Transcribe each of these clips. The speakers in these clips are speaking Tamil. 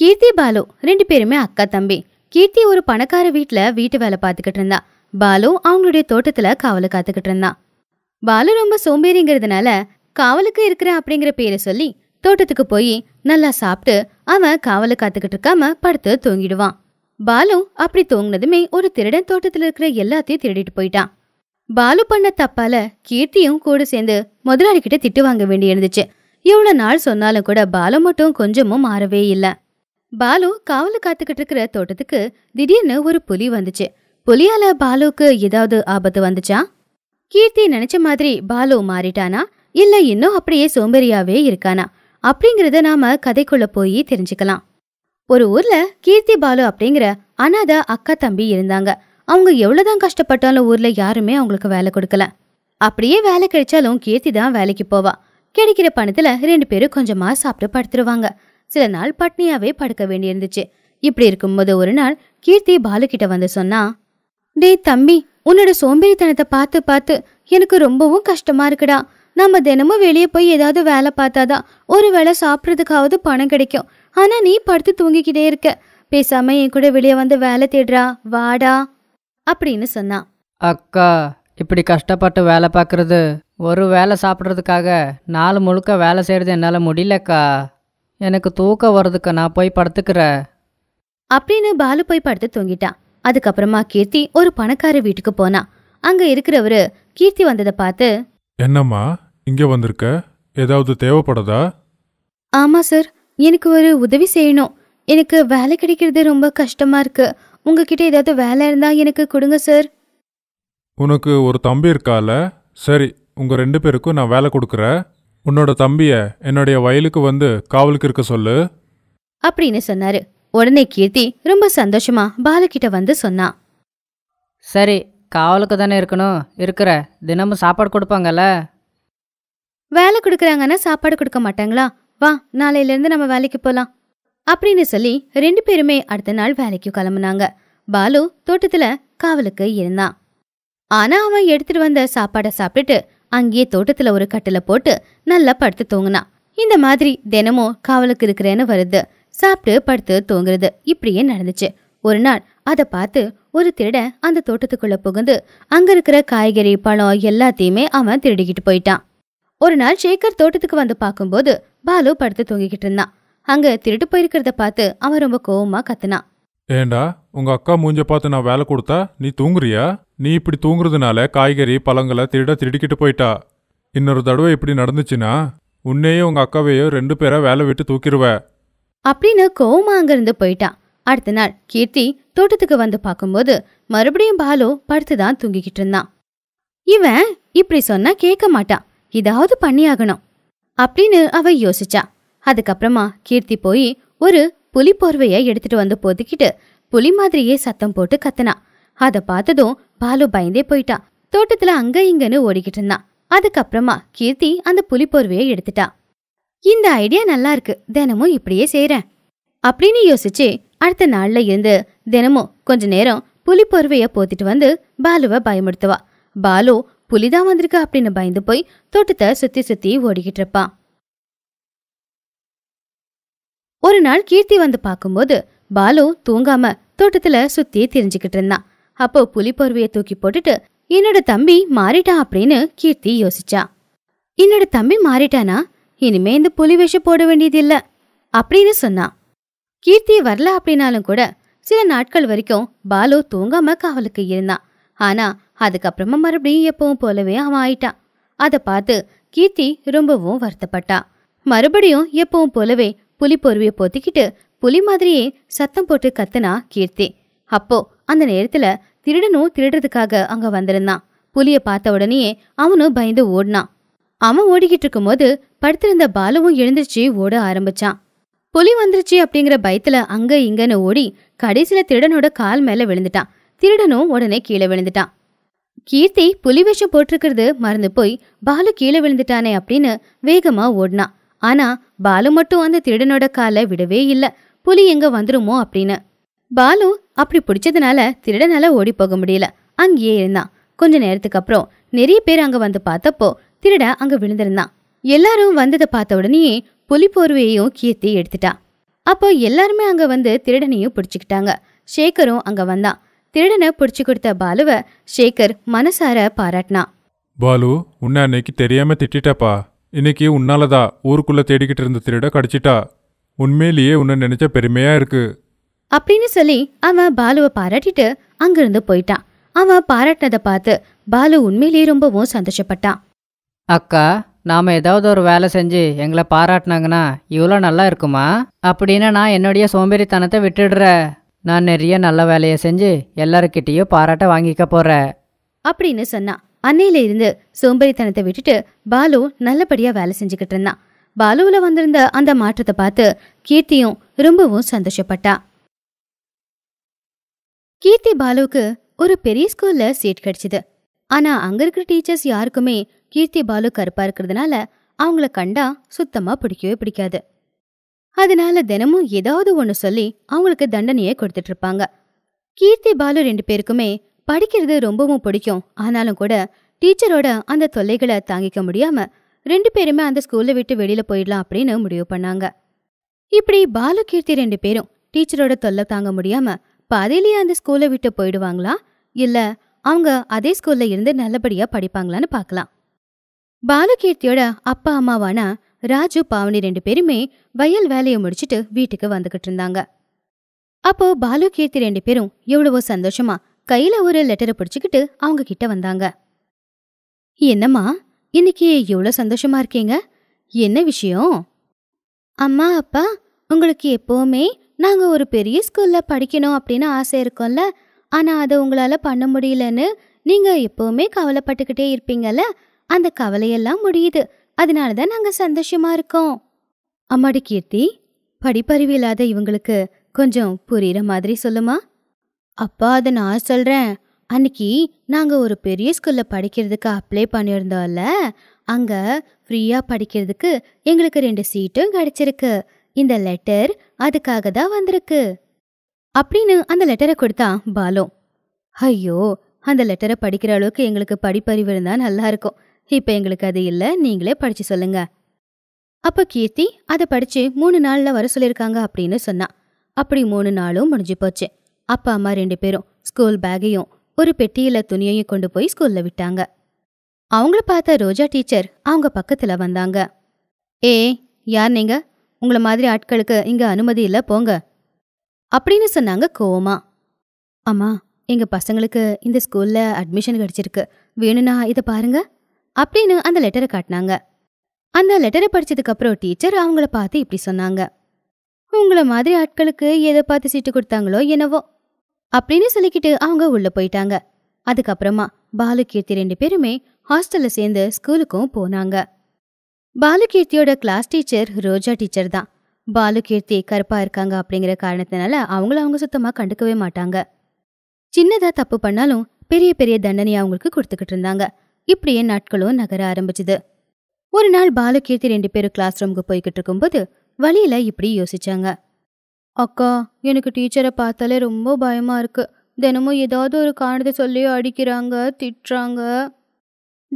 கீர்த்தி பாலு ரெண்டு பேருமே அக்கா தம்பி கீர்த்தி ஒரு பணக்கார வீட்டில் வீட்டு வேலை பார்த்துக்கிட்டு இருந்தா பாலு அவங்களுடைய தோட்டத்தில் காவலை காத்துக்கிட்டு இருந்தான் பாலு ரொம்ப சோம்பேறிங்கிறதுனால காவலுக்கு இருக்கிற அப்படிங்கிற பேரை சொல்லி தோட்டத்துக்கு போய் நல்லா சாப்பிட்டு அவன் காவலை காத்துக்கிட்டு இருக்காம படுத்து தூங்கிடுவான் பாலு அப்படி தூங்கினதுமே ஒரு திருடன் தோட்டத்தில் இருக்கிற எல்லாத்தையும் திருடிட்டு போயிட்டான் பாலு பண்ண தப்பால கீர்த்தியும் கூட சேர்ந்து முதலாளி கிட்ட திட்டு வாங்க வேண்டி இருந்துச்சு இவ்வளோ நாள் சொன்னாலும் கூட பாலு மட்டும் கொஞ்சமும் மாறவே இல்லை பாலு காவல காத்துக்கிட்டு இருக்கிற தோட்டத்துக்கு திடீர்னு ஒரு புலி வந்துச்சு புலியால பாலுக்கு ஏதாவது ஆபத்து வந்துச்சா கீர்த்தி நினைச்ச மாதிரி பாலு மாறிட்டானா இல்ல இன்னும் அப்படியே சோம்பேறியாவே இருக்கானா அப்படிங்கறத நாம கதைக்குள்ள போய் தெரிஞ்சுக்கலாம் ஒரு ஊர்ல கீர்த்தி பாலு அப்படிங்கிற அனாத அக்கா தம்பி இருந்தாங்க அவங்க எவ்வளவுதான் கஷ்டப்பட்டாலும் ஊர்ல யாருமே அவங்களுக்கு வேலை கொடுக்கல அப்படியே வேலை கிடைச்சாலும் கீர்த்தி தான் வேலைக்கு போவா கிடைக்கிற பணத்துல ரெண்டு பேரும் கொஞ்சமா சாப்பிட்டு படுத்துருவாங்க சில நாள் பட்னியாவே படுக்க வேண்டியிருந்துச்சு இப்படி இருக்கும்போது ஒரு நாள் கீர்த்தி பாலு கிட்ட வந்து சொன்னா டேய் தம்பி உன்னோட சோம்பேறித்தனத்தை பார்த்து பார்த்து எனக்கு ரொம்பவும் கஷ்டமா இருக்குடா நம்ம தினமும் வெளியே போய் ஏதாவது வேலை பார்த்தாதான் ஒரு வேளை சாப்பிட்றதுக்காவது பணம் கிடைக்கும் ஆனா நீ படுத்து தூங்கிக்கிட்டே இருக்க பேசாம என் கூட வெளியே வந்து வேலை தேடுறா வாடா அப்படின்னு சொன்னான் அக்கா இப்படி கஷ்டப்பட்டு வேலை பார்க்கறது ஒரு வேலை சாப்பிட்றதுக்காக நாள் முழுக்க வேலை செய்யறது என்னால முடியலக்கா எனக்கு தூக்கம் வர்றதுக்கு நான் போய் படுத்துக்கிறேன் அப்படின்னு பாலு போய் படுத்து தூங்கிட்டான் அதுக்கப்புறமா கீர்த்தி ஒரு பணக்கார வீட்டுக்கு போனான் அங்க இருக்கிறவரு கீர்த்தி வந்ததை பார்த்து என்னம்மா இங்க வந்திருக்க ஏதாவது தேவைப்படுதா ஆமா சார் எனக்கு ஒரு உதவி செய்யணும் எனக்கு வேலை கிடைக்கிறது ரொம்ப கஷ்டமா இருக்கு உங்ககிட்ட ஏதாவது வேலை இருந்தா எனக்கு கொடுங்க சார் உனக்கு ஒரு தம்பி இருக்கால சரி உங்க ரெண்டு பேருக்கும் நான் வேலை கொடுக்குறேன் உன்னோட தம்பிய என்னுடைய வயலுக்கு வந்து காவலுக்கு இருக்க சொல்லு அப்படின்னு சொன்னாரு உடனே கீர்த்தி ரொம்ப சந்தோஷமா பாலகிட்ட வந்து சொன்னான் சரி காவலுக்கு தானே இருக்கணும் இருக்கிற தினமும் சாப்பாடு கொடுப்பாங்கல்ல வேலை கொடுக்குறாங்கன்னா சாப்பாடு கொடுக்க மாட்டாங்களா வா நாளையிலேருந்து நம்ம வேலைக்கு போகலாம் அப்படின்னு சொல்லி ரெண்டு பேருமே அடுத்த நாள் வேலைக்கு கிளம்புனாங்க பாலு தோட்டத்தில் காவலுக்கு இருந்தான் ஆனா அவன் எடுத்துட்டு வந்த சாப்பாடை சாப்பிட்டுட்டு அங்கேயே தோட்டத்துல ஒரு கட்டில போட்டு நல்லா படுத்து தூங்கினா இந்த மாதிரி தினமும் காவலுக்கு இருக்கிறேன்னு வருது சாப்பிட்டு படுத்து தூங்குறது இப்படியே நடந்துச்சு ஒரு நாள் அதை பார்த்து ஒரு திருடன் அந்த தோட்டத்துக்குள்ள புகுந்து அங்க இருக்கிற காய்கறி பழம் எல்லாத்தையுமே அவன் திருடிக்கிட்டு போயிட்டான் ஒரு நாள் சேகர் தோட்டத்துக்கு வந்து பார்க்கும்போது பாலு படுத்து தூங்கிக்கிட்டு இருந்தான் அங்க திருட்டு போயிருக்கிறத பார்த்து அவன் ரொம்ப கோவமா கத்துனான் ஏண்டா உங்க அக்கா மூஞ்ச பார்த்து நான் வேலை கொடுத்தா நீ தூங்குறியா நீ இப்படி தூங்குறதுனால காய்கறி பழங்களை திருட திருடிக்கிட்டு போயிட்டா இன்னொரு தடவை இப்படி நடந்துச்சுன்னா உன்னையும் உங்க அக்காவையோ ரெண்டு பேரை வேலை விட்டு தூக்கிடுவ அப்படின்னு கோவமா அங்கிருந்து போயிட்டான் அடுத்த நாள் கீர்த்தி தோட்டத்துக்கு வந்து பார்க்கும்போது மறுபடியும் பாலு படுத்துதான் தூங்கிக்கிட்டு இருந்தான் இவன் இப்படி சொன்னா கேட்க மாட்டான் இதாவது பண்ணியாகணும் அப்படின்னு அவ யோசிச்சா அதுக்கப்புறமா கீர்த்தி போய் ஒரு புலி போர்வையை எடுத்துட்டு வந்து பொதுக்கிட்டு புலி மாதிரியே சத்தம் போட்டு கத்துனா அதை பார்த்ததும் பாலு பயந்தே போயிட்டான் தோட்டத்துல அங்க இங்கன்னு ஓடிக்கிட்டு இருந்தான் அதுக்கப்புறமா கீர்த்தி அந்த புலிப்போர்வையை எடுத்துட்டா இந்த ஐடியா நல்லா இருக்கு தினமும் இப்படியே செய்யறேன் அப்படின்னு யோசிச்சு அடுத்த நாள்ல இருந்து தினமும் கொஞ்ச நேரம் புலி போர்வைய போத்திட்டு வந்து பாலுவை பயமுடுத்துவா பாலு புலிதான் வந்திருக்கு அப்படின்னு பயந்து போய் தோட்டத்தை சுத்தி சுத்தி ஓடிக்கிட்டு இருப்பான் ஒரு நாள் கீர்த்தி வந்து பார்க்கும்போது பாலு தூங்காம தோட்டத்துல சுத்தி தெரிஞ்சுக்கிட்டு இருந்தான் அப்போ புலிப்பருவையை தூக்கி போட்டுட்டு என்னோட தம்பி மாறிட்டான் அப்படின்னு கீர்த்தி யோசிச்சா என்னோட தம்பி மாறிட்டானா இனிமே இந்த புலி விஷம் போட வேண்டியதில்ல அப்படின்னு சொன்னான் கீர்த்தி வரல அப்படின்னாலும் கூட சில நாட்கள் வரைக்கும் பாலு தூங்காம காவலுக்கு இருந்தான் ஆனா அதுக்கப்புறமா மறுபடியும் எப்பவும் போலவே அவன் ஆயிட்டான் அதை பார்த்து கீர்த்தி ரொம்பவும் வருத்தப்பட்டா மறுபடியும் எப்பவும் போலவே புலி பொருவிய பொத்திக்கிட்டு புலி மாதிரியே சத்தம் போட்டு கத்துனா கீர்த்தி அப்போ அந்த நேரத்துல திருடனும் திருடுறதுக்காக அங்க வந்திருந்தான் புலிய பார்த்த உடனே அவனும் பயந்து ஓடினான் அவன் ஓடிக்கிட்டு இருக்கும்போது படுத்திருந்த பாலுவும் எழுந்திருச்சு ஓட ஆரம்பிச்சான் புலி வந்துருச்சு அப்படிங்கிற பயத்துல அங்க இங்கன்னு ஓடி கடைசியில திருடனோட கால் மேல விழுந்துட்டான் திருடனும் உடனே கீழே விழுந்துட்டான் கீர்த்தி புலி விஷம் போட்டிருக்கிறது மறந்து போய் பாலு கீழே விழுந்துட்டானே அப்படின்னு வேகமா ஓடினான் ஆனா பாலு மட்டும் அந்த திருடனோட காலை விடவே இல்லை புலி எங்க வந்துருமோ அப்படின்னு பாலு அப்படி பிடிச்சதுனால திருடனால ஓடி போக முடியல அங்கேயே இருந்தான் கொஞ்ச நேரத்துக்கு அப்புறம் நிறைய பேர் அங்க வந்து பார்த்தப்போ திருட அங்க விழுந்திருந்தான் எல்லாரும் வந்ததை பார்த்த உடனேயே புலி போர்வையையும் கீர்த்தி எடுத்துட்டான் அப்போ எல்லாருமே அங்க வந்து திருடனையும் பிடிச்சிக்கிட்டாங்க சேகரும் அங்க வந்தான் திருடனை பிடிச்சு கொடுத்த பாலுவ ஷேகர் மனசார பாராட்டினான் பாலு உன்ன அன்னைக்கு தெரியாம திட்டாப்பா இன்னைக்கு உன்னாலதா ஊருக்குள்ள தேடிக்கிட்டு இருந்த திருட கடிச்சிட்டா உண்மையிலேயே உன்னை நினைச்ச பெருமையா இருக்கு அப்படின்னு சொல்லி அவன் பாலுவை பாராட்டிட்டு அங்கிருந்து போயிட்டான் அவன் பாராட்டினதை பார்த்து பாலு உண்மையிலேயே ரொம்பவும் சந்தோஷப்பட்டான் அக்கா நாம ஏதாவது ஒரு வேலை செஞ்சு எங்களை பாராட்டினாங்கன்னா இவ்வளோ நல்லா இருக்குமா அப்படின்னு நான் என்னுடைய சோம்பேறித்தனத்தை விட்டுடுற நான் நிறைய நல்ல வேலையை செஞ்சு எல்லாருக்கிட்டேயும் பாராட்ட வாங்கிக்க போற அப்படின்னு சொன்னான் அன்னையில இருந்து சோம்பேறித்தனத்தை விட்டுட்டு பாலு நல்லபடியா வேலை செஞ்சுக்கிட்டு இருந்தான் பாலுவில் வந்திருந்த அந்த மாற்றத்தை பார்த்து கீர்த்தியும் ரொம்பவும் சந்தோஷப்பட்டான் கீர்த்தி பாலுக்கு ஒரு பெரிய ஸ்கூல்ல சீட் கிடைச்சது ஆனா அங்க இருக்கிற டீச்சர்ஸ் யாருக்குமே கீர்த்தி பாலு கருப்பா இருக்கிறதுனால அவங்கள கண்டா சுத்தமா பிடிக்கவே பிடிக்காது அதனால தினமும் ஏதாவது ஒண்ணு சொல்லி அவங்களுக்கு தண்டனையை கொடுத்துட்டு இருப்பாங்க கீர்த்தி பாலு ரெண்டு பேருக்குமே படிக்கிறது ரொம்பவும் பிடிக்கும் ஆனாலும் கூட டீச்சரோட அந்த தொல்லைகளை தாங்கிக்க முடியாம ரெண்டு பேருமே அந்த ஸ்கூல்ல விட்டு வெளியில போயிடலாம் அப்படின்னு முடிவு பண்ணாங்க இப்படி பாலு கீர்த்தி ரெண்டு பேரும் டீச்சரோட தொல்லை தாங்க முடியாம பாதையிலேயே அந்த ஸ்கூலை விட்டு போயிடுவாங்களா இல்ல அவங்க அதே ஸ்கூல்ல இருந்து நல்லபடியா படிப்பாங்களான்னு பார்க்கலாம் பாலகீர்த்தியோட அப்பா அம்மாவானா ராஜு பாவனி ரெண்டு பேருமே வயல் வேலையை முடிச்சுட்டு வீட்டுக்கு வந்துகிட்டு இருந்தாங்க அப்போ பாலு கீர்த்தி ரெண்டு பேரும் எவ்வளவோ சந்தோஷமா கையில ஒரு லெட்டரை பிடிச்சுக்கிட்டு அவங்க கிட்ட வந்தாங்க என்னம்மா இன்னைக்கு எவ்வளோ சந்தோஷமா இருக்கீங்க என்ன விஷயம் அம்மா அப்பா உங்களுக்கு எப்போவுமே நாங்கள் ஒரு பெரிய ஸ்கூலில் படிக்கணும் அப்படின்னு ஆசை இருக்கும்ல ஆனால் அதை உங்களால் பண்ண முடியலன்னு நீங்கள் எப்போவுமே கவலைப்பட்டுக்கிட்டே இருப்பீங்கல்ல அந்த கவலையெல்லாம் முடியுது அதனால தான் நாங்கள் சந்தோஷமாக இருக்கோம் அம்மாடி கீர்த்தி படிப்பறிவு இல்லாத இவங்களுக்கு கொஞ்சம் புரிகிற மாதிரி சொல்லுமா அப்பா அதை நான் சொல்கிறேன் அன்னைக்கு நாங்கள் ஒரு பெரிய ஸ்கூலில் படிக்கிறதுக்கு அப்ளை பண்ணியிருந்தோம்ல அங்கே ஃப்ரீயாக படிக்கிறதுக்கு எங்களுக்கு ரெண்டு சீட்டும் கிடச்சிருக்கு இந்த லெட்டர் அதுக்காக தான் வந்திருக்கு அப்படின்னு அந்த லெட்டரை கொடுத்தான் பாலு ஐயோ அந்த லெட்டரை படிக்கிற அளவுக்கு எங்களுக்கு படிப்பறிவு இருந்தால் நல்லா இருக்கும் இப்போ எங்களுக்கு அது இல்லை நீங்களே படித்து சொல்லுங்க அப்போ கீர்த்தி அதை படித்து மூணு நாளில் வர சொல்லியிருக்காங்க அப்படின்னு சொன்னான் அப்படி மூணு நாளும் முடிஞ்சு போச்சு அப்பா அம்மா ரெண்டு பேரும் ஸ்கூல் பேகையும் ஒரு பெட்டியில் துணியையும் கொண்டு போய் ஸ்கூலில் விட்டாங்க அவங்கள பார்த்த ரோஜா டீச்சர் அவங்க பக்கத்தில் வந்தாங்க ஏ யார் நீங்கள் உங்களை மாதிரி ஆட்களுக்கு இங்கே அனுமதி இல்லை போங்க அப்படின்னு சொன்னாங்க கோவமா அம்மா எங்கள் பசங்களுக்கு இந்த ஸ்கூலில் அட்மிஷன் கிடச்சிருக்கு வேணும்னா இதை பாருங்க அப்படின்னு அந்த லெட்டரை காட்டினாங்க அந்த லெட்டரை படித்ததுக்கப்புறம் டீச்சர் அவங்கள பார்த்து இப்படி சொன்னாங்க உங்களை மாதிரி ஆட்களுக்கு எதை பார்த்து சீட்டு கொடுத்தாங்களோ என்னவோ அப்படின்னு சொல்லிக்கிட்டு அவங்க உள்ளே போயிட்டாங்க அதுக்கப்புறமா பாலு கீர்த்தி ரெண்டு பேருமே ஹாஸ்டலில் சேர்ந்து ஸ்கூலுக்கும் போனாங்க பாலுகீர்த்தியோட கிளாஸ் டீச்சர் ரோஜா டீச்சர் தான் பாலுகீர்த்தி கருப்பா இருக்காங்க அப்படிங்கிற காரணத்தினால அவங்கள அவங்க சுத்தமா கண்டுக்கவே மாட்டாங்க சின்னதா தப்பு பண்ணாலும் பெரிய பெரிய தண்டனையை அவங்களுக்கு கொடுத்துக்கிட்டு இருந்தாங்க இப்படியே நாட்களும் நகர ஆரம்பிச்சுது ஒரு நாள் பாலுகீர்த்தி ரெண்டு பேரும் கிளாஸ் ரூமுக்கு போய்கிட்டு இருக்கும்போது வழியில இப்படி யோசிச்சாங்க அக்கா எனக்கு டீச்சரை பார்த்தாலே ரொம்ப பயமா இருக்கு தினமும் ஏதாவது ஒரு காரணத்தை சொல்லி அடிக்கிறாங்க திட்டுறாங்க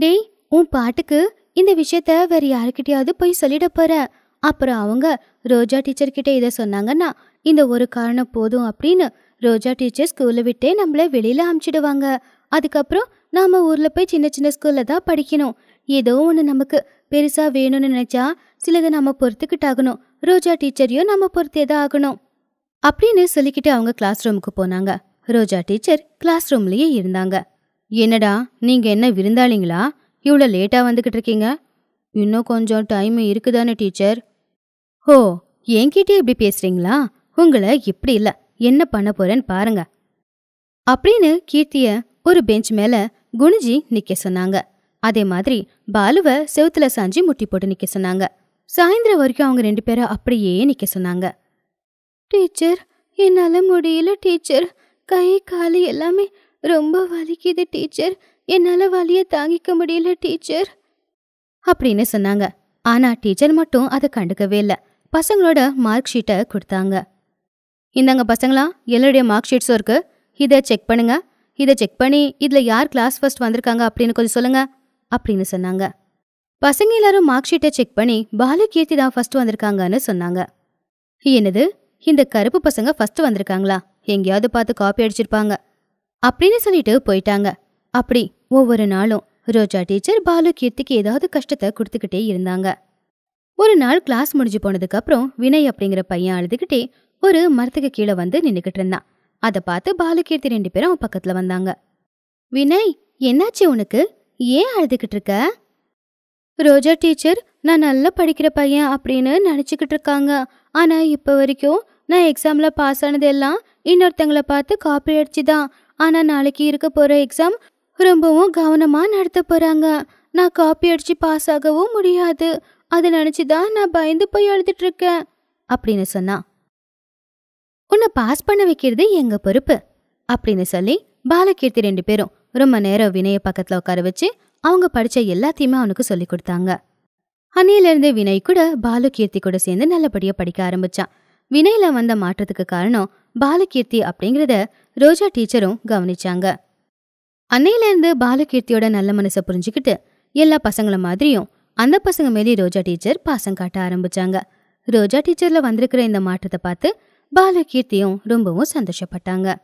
டேய் உன் பாட்டுக்கு இந்த விஷயத்த வேற யாருக்கிட்டயாவது போய் சொல்லிட போகிறேன் அப்புறம் அவங்க ரோஜா டீச்சர் கிட்ட இதை சொன்னாங்கன்னா இந்த ஒரு காரணம் போதும் அப்படின்னு ரோஜா டீச்சர் ஸ்கூலில் விட்டே நம்மளை வெளியில் அமுச்சிடுவாங்க அதுக்கப்புறம் நாம் ஊரில் போய் சின்ன சின்ன ஸ்கூலில் தான் படிக்கணும் ஏதோ ஒன்று நமக்கு பெருசாக வேணும்னு நினச்சா சிலதை நம்ம பொறுத்துக்கிட்டாகணும் ரோஜா டீச்சரையும் நம்ம பொறுத்தே தான் ஆகணும் அப்படின்னு சொல்லிக்கிட்டு அவங்க கிளாஸ் ரூமுக்கு போனாங்க ரோஜா டீச்சர் கிளாஸ் ரூம்லேயே இருந்தாங்க என்னடா நீங்கள் என்ன விருந்தாளிங்களா இவ்வளோ லேட்டாக வந்துக்கிட்டு இருக்கீங்க இன்னும் கொஞ்சம் டைம் இருக்குதானே டீச்சர் ஓ என்கிட்டே இப்படி பேசுறீங்களா உங்களை இப்படி இல்லை என்ன பண்ண போறேன்னு பாருங்க அப்படின்னு கீர்த்திய ஒரு பெஞ்ச் மேல குணிஜி நிக்க சொன்னாங்க அதே மாதிரி பாலுவ செவுத்துல சாஞ்சி முட்டி போட்டு நிக்க சொன்னாங்க சாயந்தரம் வரைக்கும் அவங்க ரெண்டு பேரும் அப்படியே நிக்க சொன்னாங்க டீச்சர் என்னால முடியல டீச்சர் கை காலு எல்லாமே ரொம்ப வலிக்குது டீச்சர் என்னால் வழியை தாங்கிக்க முடியல டீச்சர் அப்படின்னு சொன்னாங்க ஆனால் டீச்சர் மட்டும் அதை கண்டுக்கவே இல்லை பசங்களோட மார்க் ஷீட்டை கொடுத்தாங்க இந்தாங்க பசங்களா எல்லாருடைய மார்க் ஷீட்ஸும் இருக்குது இதை செக் பண்ணுங்க இதை செக் பண்ணி இதில் யார் கிளாஸ் ஃபர்ஸ்ட் வந்திருக்காங்க அப்படின்னு கொஞ்சம் சொல்லுங்க அப்படின்னு சொன்னாங்க பசங்க எல்லாரும் மார்க் ஷீட்டை செக் பண்ணி பாலு கீர்த்தி தான் ஃபர்ஸ்ட் வந்திருக்காங்கன்னு சொன்னாங்க என்னது இந்த கருப்பு பசங்க ஃபர்ஸ்ட் வந்திருக்காங்களா எங்கேயாவது பார்த்து காப்பி அடிச்சிருப்பாங்க அப்படின்னு சொல்லிட்டு போயிட்டாங்க அப்படி ஒவ்வொரு நாளும் ரோஜா டீச்சர் பாலு கீர்த்திக்கு ஏதாவது கஷ்டத்தை கொடுத்துக்கிட்டே இருந்தாங்க ஒரு நாள் கிளாஸ் முடிஞ்சு அப்புறம் வினய் அப்படிங்கிற பையன் அழுதுகிட்டே ஒரு மரத்துக்கு கீழே வந்து நின்றுக்கிட்டு இருந்தான் அதை பார்த்து பாலு கீர்த்தி ரெண்டு பேரும் அவன் பக்கத்தில் வந்தாங்க வினய் என்னாச்சு உனக்கு ஏன் அழுதுகிட்டு இருக்க ரோஜா டீச்சர் நான் நல்லா படிக்கிற பையன் அப்படின்னு நினச்சிக்கிட்டு இருக்காங்க ஆனால் இப்போ வரைக்கும் நான் எக்ஸாமில் பாஸ் ஆனது எல்லாம் இன்னொருத்தங்களை பார்த்து காப்பி அடிச்சு தான் ஆனால் நாளைக்கு இருக்க போகிற எக்ஸாம் ரொம்பவும் கவனமாக நடத்த போகிறாங்க நான் காப்பி அடித்து பாஸ் ஆகவும் முடியாது அதை நினச்சி தான் நான் பயந்து போய் எழுதிட்டுருக்கேன் அப்படின்னு சொன்னான் உன்னை பாஸ் பண்ண வைக்கிறது எங்கள் பொறுப்பு அப்படின்னு சொல்லி பாலகீர்த்தி ரெண்டு பேரும் ரொம்ப நேரம் வினய பக்கத்தில் உட்கார வச்சு அவங்க படித்த எல்லாத்தையுமே அவனுக்கு சொல்லி கொடுத்தாங்க அன்னையிலேருந்து வினய் கூட பாலகீர்த்தி கூட சேர்ந்து நல்லபடியாக படிக்க ஆரம்பித்தான் வினயில் வந்த மாற்றத்துக்கு காரணம் பாலகீர்த்தி அப்படிங்கிறத ரோஜா டீச்சரும் கவனிச்சாங்க அன்னையிலேருந்து பாலகீர்த்தியோட நல்ல மனசை புரிஞ்சுக்கிட்டு எல்லா பசங்கள மாதிரியும் அந்த பசங்க மேலே ரோஜா டீச்சர் பாசம் காட்ட ஆரம்பிச்சாங்க ரோஜா டீச்சர்ல வந்திருக்கிற இந்த மாற்றத்தை பார்த்து பாலகீர்த்தியும் ரொம்பவும் சந்தோஷப்பட்டாங்க